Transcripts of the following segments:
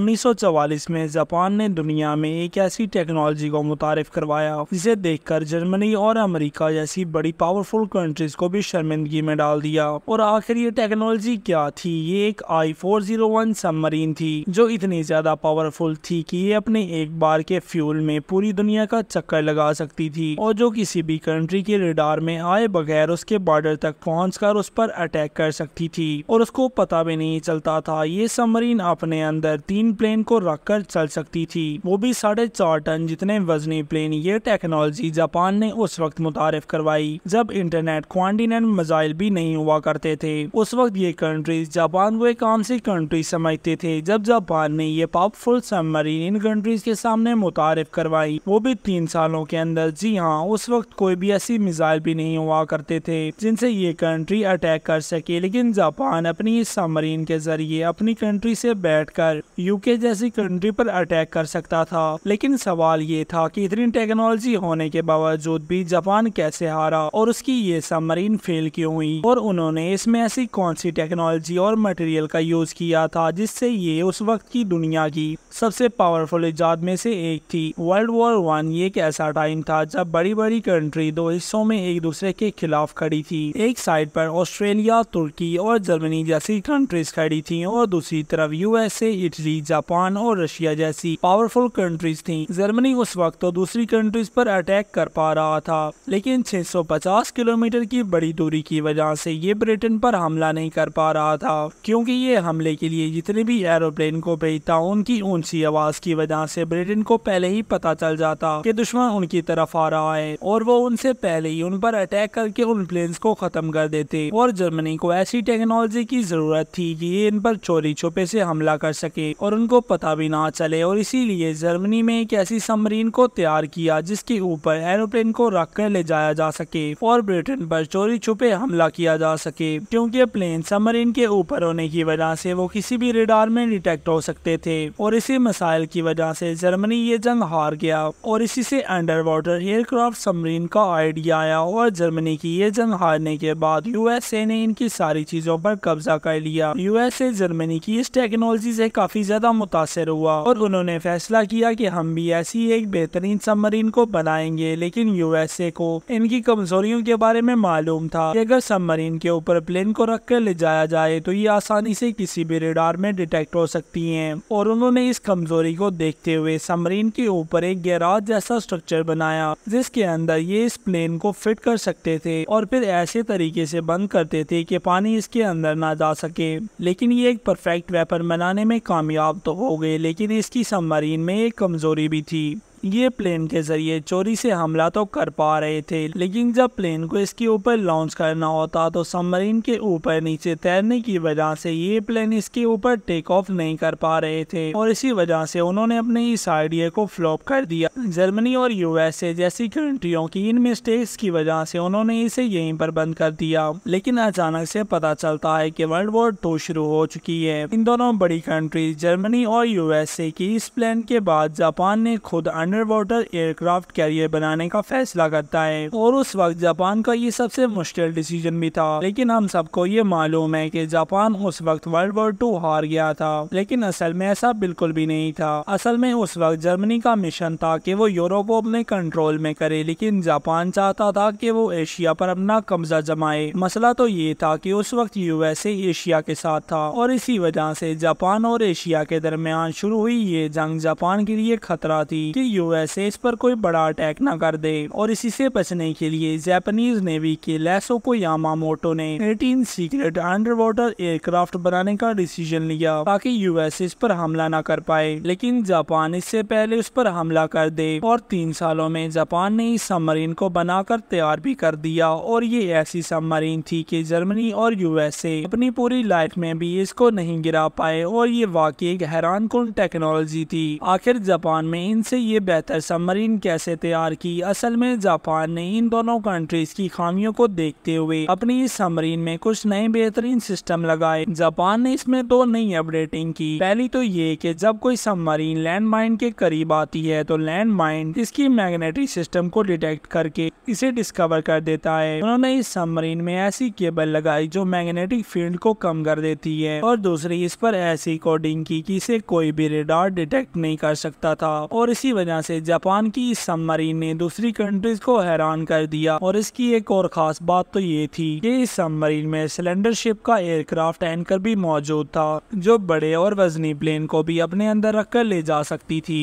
1944 में जापान ने दुनिया में एक ऐसी टेक्नोलॉजी को मुतारफ करवाया जिसे देखकर जर्मनी और अमेरिका जैसी बड़ी पावरफुल कंट्रीज को भी शर्मिंदगी में डाल दिया और आखिर ये टेक्नोलॉजी क्या थी ये एक I four zero one submarine थी जो इतनी ज्यादा पावरफुल थी की ये अपने एक बार के फ्यूल में पूरी दुनिया का चक्कर लगा सकती थी और जो किसी भी कंट्री के रिडार में आए बगैर उसके बॉर्डर तक पहुँच उस पर अटैक कर सकती थी और उसको पता भी नहीं चलता था ये सबमरीन अपने अंदर तीन बोइंग प्लेन को रखकर चल सकती थी वो भी साढ़े चार टन जितने वजनी प्लेन ये टेक्नोलॉजी जापान ने उस वक्त मुतारफ करवाई जब इंटरनेट क्वान्टिनेंट मिजाइल भी नहीं हुआ करते थे उस वक्त ये कंट्रीज जापान को एक आम सी कंट्री समझते थे जब जापान ने ये पावरफुल सबमरीन इन कंट्रीज के सामने मुतारफ करवाई वो भी तीन सालों के अंदर जी हाँ उस वक्त कोई भी ऐसी मिजाइल भी नहीं हुआ करते थे जिनसे ये कंट्री अटैक कर सके लेकिन जापान अपनी इस सबमरीन के जरिए अपनी कंट्री से बैठकर यू यूके जैसी कंट्री पर अटैक कर सकता था लेकिन सवाल ये था कि इतनी टेक्नोलॉजी होने के बावजूद भी जापान कैसे हारा और उसकी ये सबमरीन फेल क्यों हुई और उन्होंने इसमें ऐसी कौन सी टेक्नोलॉजी और मटेरियल का यूज किया था जिससे ये उस वक्त की दुनिया की सबसे पावरफुल ईजाद में से एक थी वर्ल्ड वॉर वन ये एक ऐसा टाइम था जब बड़ी बड़ी कंट्री दो हिस्सों में एक दूसरे के खिलाफ खड़ी थी एक साइड पर ऑस्ट्रेलिया तुर्की और जर्मनी जैसी कंट्रीज खड़ी थी और दूसरी तरफ यूएसए इटली जापान और रशिया जैसी पावरफुल कंट्रीज थी जर्मनी उस वक्त तो दूसरी कंट्रीज पर अटैक कर पा रहा था लेकिन 650 किलोमीटर की बड़ी दूरी की वजह से ये ब्रिटेन पर हमला नहीं कर पा रहा था क्योंकि ये हमले के लिए जितने भी एरोप्लेन को भेजता उनकी ऊंची आवाज की वजह से ब्रिटेन को पहले ही पता चल जाता कि दुश्मन उनकी तरफ आ रहा है और वो उनसे पहले ही उन पर अटैक करके उन प्लेन को खत्म कर देते और जर्मनी को ऐसी टेक्नोलॉजी की जरूरत थी कि ये इन पर चोरी छुपे से हमला कर सके और और उनको पता भी ना चले और इसीलिए जर्मनी में एक ऐसी सबमरीन को तैयार किया जिसके ऊपर एरोप्लेन को रख कर ले जाया जा सके और ब्रिटेन पर चोरी छुपे हमला किया जा सके क्योंकि प्लेन सबमरीन के ऊपर होने की वजह से वो किसी भी रेडार में डिटेक्ट हो सकते थे और इसी मिसाइल की वजह से जर्मनी ये जंग हार गया और इसी से अंडर वाटर एयरक्राफ्ट सबमरीन का आइडिया आया और जर्मनी की ये जंग हारने के बाद यूएसए ने इनकी सारी चीजों पर कब्जा कर लिया यूएसए जर्मनी की इस टेक्नोलॉजी से काफी ज़्यादा मुतासर हुआ और उन्होंने फैसला किया कि हम भी ऐसी एक बेहतरीन सबमरीन को बनाएंगे लेकिन यूएसए को इनकी कमजोरियों के बारे में मालूम था कि अगर सबमरीन के ऊपर प्लेन को रख कर ले जाया जाए तो ये आसानी से किसी भी रेडार में डिटेक्ट हो सकती है और उन्होंने इस कमजोरी को देखते हुए सबमरीन के ऊपर एक गैराज जैसा स्ट्रक्चर बनाया जिसके अंदर ये इस प्लेन को फिट कर सकते थे और फिर ऐसे तरीके से बंद करते थे कि पानी इसके अंदर ना जा सके लेकिन ये एक परफेक्ट वेपन बनाने में कामयाब कामयाब तो हो गए लेकिन इसकी सबमरीन में एक कमज़ोरी भी थी ये प्लेन के जरिए चोरी से हमला तो कर पा रहे थे लेकिन जब प्लेन को इसके ऊपर लॉन्च करना होता तो सबमरीन के ऊपर नीचे तैरने की वजह से ये प्लेन इसके ऊपर टेक ऑफ नहीं कर पा रहे थे और इसी वजह से उन्होंने अपने इस आइडिया को फ्लॉप कर दिया जर्मनी और यूएसए जैसी कंट्रियों की इन मिस्टेक्स की वजह से उन्होंने इसे यही पर बंद कर दिया लेकिन अचानक से पता चलता है की वर्ल्ड वॉर टू शुरू हो चुकी है इन दोनों बड़ी कंट्री जर्मनी और यूएसए की इस प्लान के बाद जापान ने खुद अंडर वाटर एयरक्राफ्ट कैरियर बनाने का फैसला करता है और उस वक्त जापान का ये सबसे मुश्किल डिसीजन भी था लेकिन हम सबको ये मालूम है की जापान उस वक्त वर्ल्ड वॉर टू हार गया था लेकिन असल में ऐसा बिल्कुल भी नहीं था असल में उस वक्त जर्मनी का मिशन था कि वो यूरोप को अपने कंट्रोल में करे लेकिन जापान चाहता था कि वो एशिया पर अपना कब्जा जमाए मसला तो ये था कि उस वक्त यूएसए एशिया के साथ था और इसी वजह से जापान और एशिया के दरमियान शुरू हुई ये जंग जापान के लिए खतरा थी कि यूएस इस पर कोई बड़ा अटैक न कर दे और इसी से बचने के लिए जापानीज नेवी के लेसो को मोटो ने 18 सीक्रेट अंडर वाटर एयरक्राफ्ट बनाने का डिसीजन लिया ताकि यूएस इस पर हमला न कर पाए लेकिन जापान इससे पहले उस पर हमला कर दे और तीन सालों में जापान ने इस सबमरीन को बनाकर तैयार भी कर दिया और ये ऐसी सबमरीन थी कि जर्मनी और यूएसए अपनी पूरी लाइफ में भी इसको नहीं गिरा पाए और ये वाकई एक हैरान कुल टेक्नोलॉजी थी आखिर जापान में इनसे ये बेहतर सबमरीन कैसे तैयार की असल में जापान ने इन दोनों कंट्रीज की खामियों को देखते हुए अपनी इस सबमरीन में कुछ नए बेहतरीन सिस्टम लगाए जापान ने इसमें दो नई अपडेटिंग की पहली तो ये कि जब कोई सबमरीन लैंड माइन के करीब आती है तो लैंड माइन इसकी मैग्नेटिक सिस्टम को डिटेक्ट करके इसे डिस्कवर कर देता है उन्होंने इस सबमरीन में ऐसी केबल लगाई जो मैग्नेटिक फील्ड को कम कर देती है और दूसरी इस पर ऐसी कोडिंग की कि इसे कोई भी रेडार डिटेक्ट नहीं कर सकता था और इसी वजह दुनिया से जापान की इस सबमरीन ने दूसरी कंट्रीज को हैरान कर दिया और इसकी एक और खास बात तो ये थी कि इस सबमरीन में सिलेंडर शिप का एयरक्राफ्ट एंकर भी मौजूद था जो बड़े और वजनी प्लेन को भी अपने अंदर रख कर ले जा सकती थी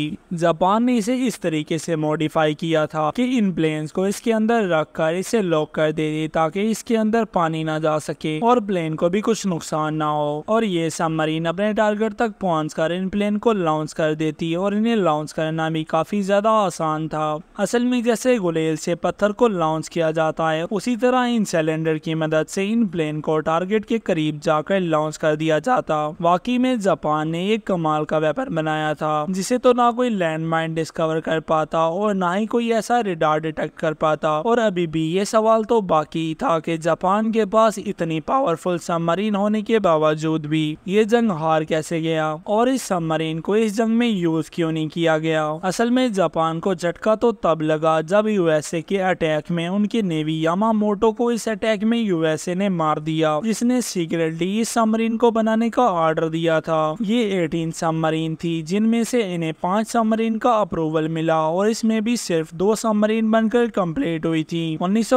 जापान ने इसे इस तरीके से मॉडिफाई किया था कि इन प्लेन को इसके अंदर रख कर इसे लॉक कर दे दे ताकि इसके अंदर पानी ना जा सके और प्लेन को भी कुछ नुकसान ना हो और ये सबमरीन अपने टारगेट तक पहुँच इन प्लेन को लॉन्च कर देती और इन्हें लॉन्च करना भी काफी काफ़ी ज़्यादा आसान था असल में जैसे गुलेल से पत्थर को लॉन्च किया जाता है उसी तरह इन सिलेंडर की मदद से इन प्लेन को टारगेट के करीब जाकर लॉन्च कर दिया जाता वाकई में जापान ने एक कमाल का वेपन बनाया था जिसे तो ना कोई लैंड माइन डिस्कवर कर पाता और ना ही कोई ऐसा रिडार डिटेक्ट कर पाता और अभी भी ये सवाल तो बाकी था की जापान के पास इतनी पावरफुल सबमरीन होने के बावजूद भी ये जंग हार कैसे गया और इस सबमरीन को इस जंग में यूज क्यों नहीं किया गया असल में जापान को झटका तो तब लगा जब यूएसए के अटैक में उनकी नेवी मोटो को इस अटैक में यूएसए ने मार दिया जिसने सीक्रेटली इस सबमरीन को बनाने का ऑर्डर दिया था ये 18 सबमरीन थी जिनमें से इन्हें पांच सबमरीन का अप्रूवल मिला और इसमें भी सिर्फ दो सबमरीन बनकर कम्प्लीट हुई थी उन्नीस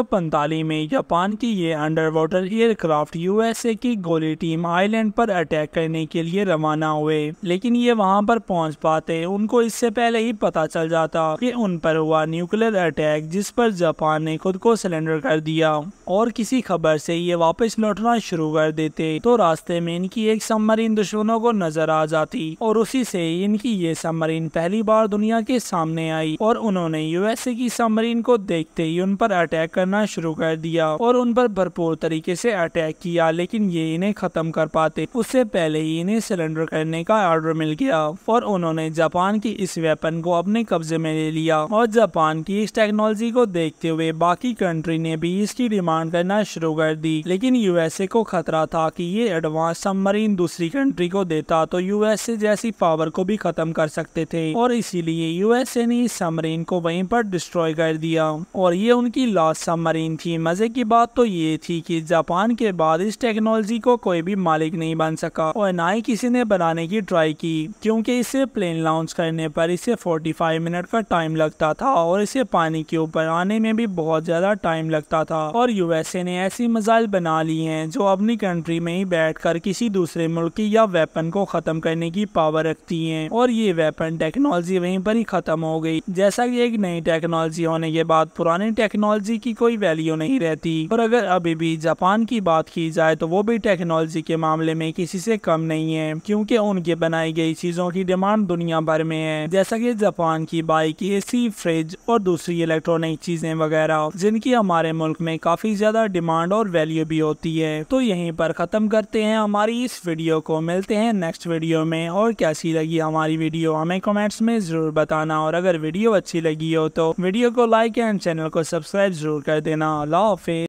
में जापान की ये अंडर वाटर एयरक्राफ्ट यूएसए की गोली टीम आईलैंड पर अटैक करने के लिए रवाना हुए लेकिन ये वहाँ पर पहुँच पाते उनको इससे पहले ही पता चल जाता कि उन पर हुआ न्यूक्लियर अटैक जिस पर जापान ने खुद को सिलेंडर कर दिया और किसी खबर से ये वापस लौटना शुरू कर देते तो रास्ते में इनकी एक सबमरीन दुश्मनों को नजर आ जाती और उसी से इनकी ये सबमरीन पहली बार दुनिया के सामने आई और उन्होंने यूएसए की सबमरीन को देखते ही उन पर अटैक करना शुरू कर दिया और उन पर भरपूर तरीके से अटैक किया लेकिन ये इन्हें खत्म कर पाते उससे पहले ही इन्हें सिलेंडर करने का ऑर्डर मिल गया और उन्होंने जापान की इस वेपन को अपने अपने कब्जे में ले लिया और जापान की इस टेक्नोलॉजी को देखते हुए बाकी कंट्री ने भी इसकी डिमांड करना शुरू कर दी लेकिन यूएसए को खतरा था कि ये एडवांस सबमरीन दूसरी कंट्री को देता तो यूएसए जैसी पावर को भी खत्म कर सकते थे और इसीलिए यूएसए ने इस सबमरीन को वहीं पर डिस्ट्रॉय कर दिया और ये उनकी लास्ट सबमरीन थी मजे की बात तो ये थी कि जापान के बाद इस टेक्नोलॉजी को कोई भी मालिक नहीं बन सका और ना ही किसी ने बनाने की ट्राई की क्योंकि इसे प्लेन लॉन्च करने पर इसे 45 फाइव मिनट का टाइम लगता था और इसे पानी के ऊपर आने में भी बहुत ज़्यादा टाइम लगता था और यूएसए ने ऐसी मिसाइल बना ली हैं जो अपनी कंट्री में ही बैठकर किसी दूसरे मुल्क की या वेपन को ख़त्म करने की पावर रखती हैं और ये वेपन टेक्नोलॉजी वहीं पर ही ख़त्म हो गई जैसा कि एक नई टेक्नोलॉजी होने के बाद पुरानी टेक्नोलॉजी की कोई वैल्यू नहीं रहती और अगर अभी भी जापान की बात की जाए तो वो भी टेक्नोलॉजी के मामले में किसी से कम नहीं है क्योंकि उनके बनाई गई चीज़ों की डिमांड दुनिया भर में है जैसा कि जापान खान की बाइक एसी फ्रिज और दूसरी इलेक्ट्रॉनिक चीजें वगैरह जिनकी हमारे मुल्क में काफी ज्यादा डिमांड और वैल्यू भी होती है तो यहीं पर खत्म करते हैं हमारी इस वीडियो को मिलते हैं नेक्स्ट वीडियो में और कैसी लगी हमारी वीडियो हमें कमेंट्स में जरूर बताना और अगर वीडियो अच्छी लगी हो तो वीडियो को लाइक एंड चैनल को सब्सक्राइब जरूर कर देना अल्लाह हाफिज